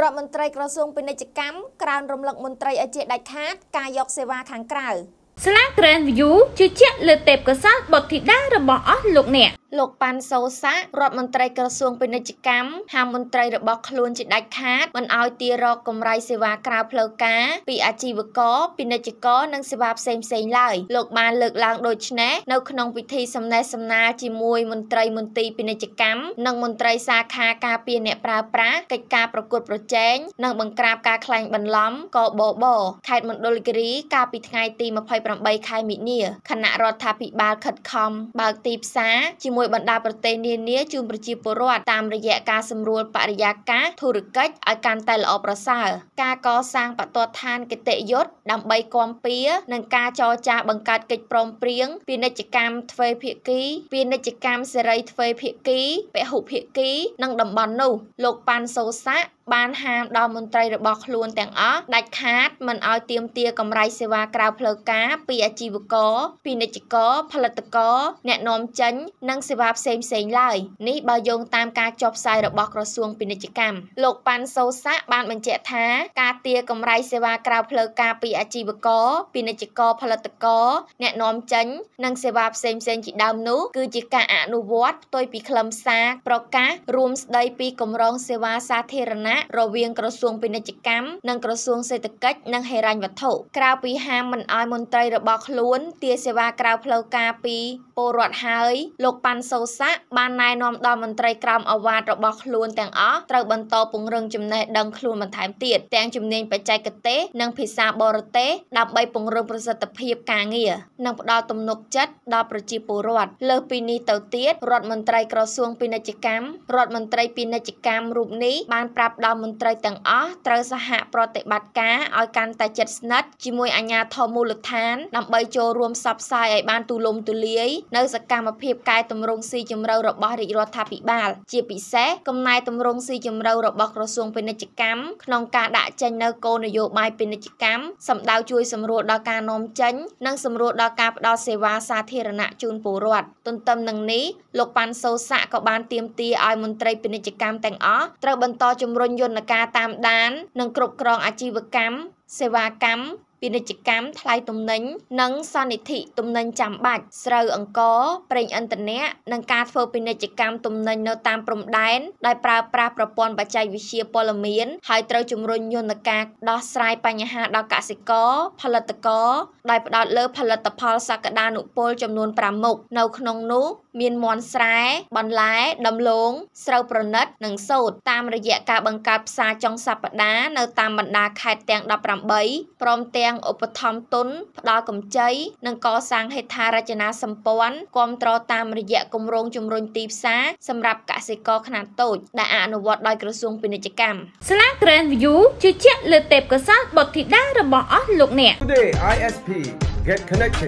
រដ្ឋមន្ត្រីក្រសួងពាណិជ្ជកម្មក្រើនរំលឹក មន្ត្រីឲ្យជាដាច់ខាត ការយកសេវាខាងក្រៅស្លា Grand View ជឿជាក់លើទេពកោសល្យបុត្រធីតារបស់អស់លោកអ្នកលោកប៉ាន់សូសារដ្ឋមន្ត្រីក្រសួងពាណិជ្ជកម្មហាមន្ត្រីរបស់ខ្លួនជាដាច់ខាតមិនឲ្យទារកកម្រៃសេវាក្រៅផ្លូវការពីអាជីវករពាណិជ្ជករនិងសេវាផ្សេងផ្សេងឡើយលោកបានលើកឡើងដូចនេះនៅក្នុងពិធីសម្ណែសម្ណាលជាមួយមន្ត្រីមន្ទីរពាណិជ្ជកម្មនិងមន្ត្រីសាខាការពារអ្នកប្រើប្រាស់កិច្ចការប្រកួតប្រជែងនិងបង្ក្រាបការក្លែងបន្លំកបបខេត្តមណ្ឌលគិរីកាលពីថ្ងៃទី28ខែមិនិនាគណៈរដ្ឋាភិបាលខិតខំបើកទីផ្សារជាមួយជាមួយបណ្ដាប្រទេសនានាជូនប្រជាពលរដ្ឋតាមរយៈការសម្រួលបរិយាកាសធុរកិច្ចឲ្យកាន់តែល្អប្រសើរការកសាងបទដ្ឋានគតិយុត្តដើម្បីគាំពៀនិងការចរចាបង្កើតកិច្ចព្រមព្រៀងពាណិជ្ជកម្មទ្វេភាគីពាណិជ្ជកម្មសេរីទ្វេភាគីពហុភាគីនិងតំបន់នោះលោកប៉ាន់សូសាបានហាមដល់មន្ត្រីរបស់ខ្លួនទាំងអស់ដាច់ខាតមិនឲ្យទៀមទាកម្រៃសេវាក្រៅផ្លូវការពីអាជីវករពាណិជ្ជករផលិតករអ្នកនាំចេញនិង សេវាផ្សេងផ្សេងឡើយនេះបើយោងតាមការចុះផ្សាយរបស់ក្រសួងពាណិជ្ជកម្មលោកប៉ាន់សូសាបានបញ្ជាក់ថាការទារកម្រៃសេវាក្រៅផ្លូវការពីអាជីវករពាណិជ្ជករផលិតករអ្នកនាំចេញនិងសេវាផ្សេងផ្សេងជាដើមនោះ គឺជាការអនុវត្តផ្ទុយពីខ្លឹមសារប្រកាសរួមស្ដីពីគម្រោងសេវាសាធារណៈរវាងក្រសួងពាណិជ្ជកម្មនិងក្រសួង សេដ្ឋកិច្ចនិងហិរញ្ញវត្ថុក្រៅពីហាមមិនឲ្យមន្ត្រីរបស់ខ្លួនទារសេវាក្រៅផ្លូវការពីពលរដ្ឋហើយលោកប៉ាន់សូសាក់បានណែនាំដល់មន្ត្រីក្រមអាវ៉ាតរបស់ខ្លួនទាំងអស់ត្រូវបន្តពង្រឹងចំណេះដឹងខ្លួនបន្ថែមទៀតទាំងជំនាញបច្ចេកទេសនិងភាសាបរទេសដើម្បីពង្រឹងប្រសិទ្ធភាពការងារនិងផ្ដល់ទំនុកចិត្តដល់ប្រជាពលរដ្ឋលើសពីនេះទៅទៀតរដ្ឋមន្ត្រីក្រសួងពាណិជ្ជកម្មរដ្ឋមន្ត្រីពាណិជ្ជកម្មរូបនេះបានប្រាប់ដល់រដ្ឋមន្ត្រីទាំងអស់ត្រូវសហប្រតិបត្តិការឲ្យកាន់តែជិតស្និទ្ធជាមួយអាជ្ញាធរមូលដ្ឋានដើម្បីចូលរួមផ្សព្វផ្សាយឲ្យបានទូលំទូលាយនៅ សកម្មភាពកែតម្រង់ស៊ីជម្រៅរបស់រាជរដ្ឋាភិបាលជាពិសេសកំណែតម្រង់ស៊ីជម្រៅរបស់ក្រសួងពាណិជ្ជកម្មក្នុងការដាក់ចេញនៅគោលនយោបាយពាណិជ្ជកម្មសម្ដៅជួយសម្រួលដល់ការនាំចេញនិងសម្រួលដល់ការផ្តល់សេវាសាធារណៈជូនពលរដ្ឋទន្ទឹមនឹងនេះលោកប៉ាន់សូសាក់ក៏បានទៀមទាឲ្យមន្ត្រីពាណិជ្ជកម្មទាំងអស់ត្រូវបន្តជំរុញយន្តការតាមដាននិងគ្រប់គ្រងអាជីវកម្មសេវាកម្មពាណិជ្ជកម្មថ្លៃទំនិញនិងសន្និធិទំនិញចាំបាច់ស្រូវអង្ករប្រេងឥន្ធនៈនិងការធ្វើពាណិជ្ជកម្មទំនិញនៅតាមព្រំដែនដោយប្រើប្រាស់ប្រព័ន្ធបច្ចេកវិទ្យាព័ត៌មានហើយត្រូវជំរុញយន្តការដោះស្រាយបញ្ហា ដល់កសិករផលិតករដោយផ្ដោតលើ ផលិតផលសក្តានុពលចំនួន5មុខនៅ ក្នុងនោះមានមន់ស្រែ បន្លែ ដំឡូងស្រូវប្រណិត និងសូត្រតាមរយៈការបង្កើតផ្សារចុងសប្តាហ៍នៅតាមបណ្ដាខេត្តទាំង18ព្រមទាំងទាំងឧបត្ថម្ភទុនផ្ដល់កម្ចីនិងកសាង ហេដ្ឋារចនាសម្ព័ន្ធគ្រប់គ្រងតាមរយៈគម្រោងជំរុញទីផ្សារសម្រាប់កសិករខ្នាតតូចដែលអនុវត្តដោយក្រសួងពាណិជ្ជកម្មសាលា Grand View ជឿជាក់លើទេពកោសល្យបុត្រធីតារបស់អស់លោកអ្នក Today ISP get connected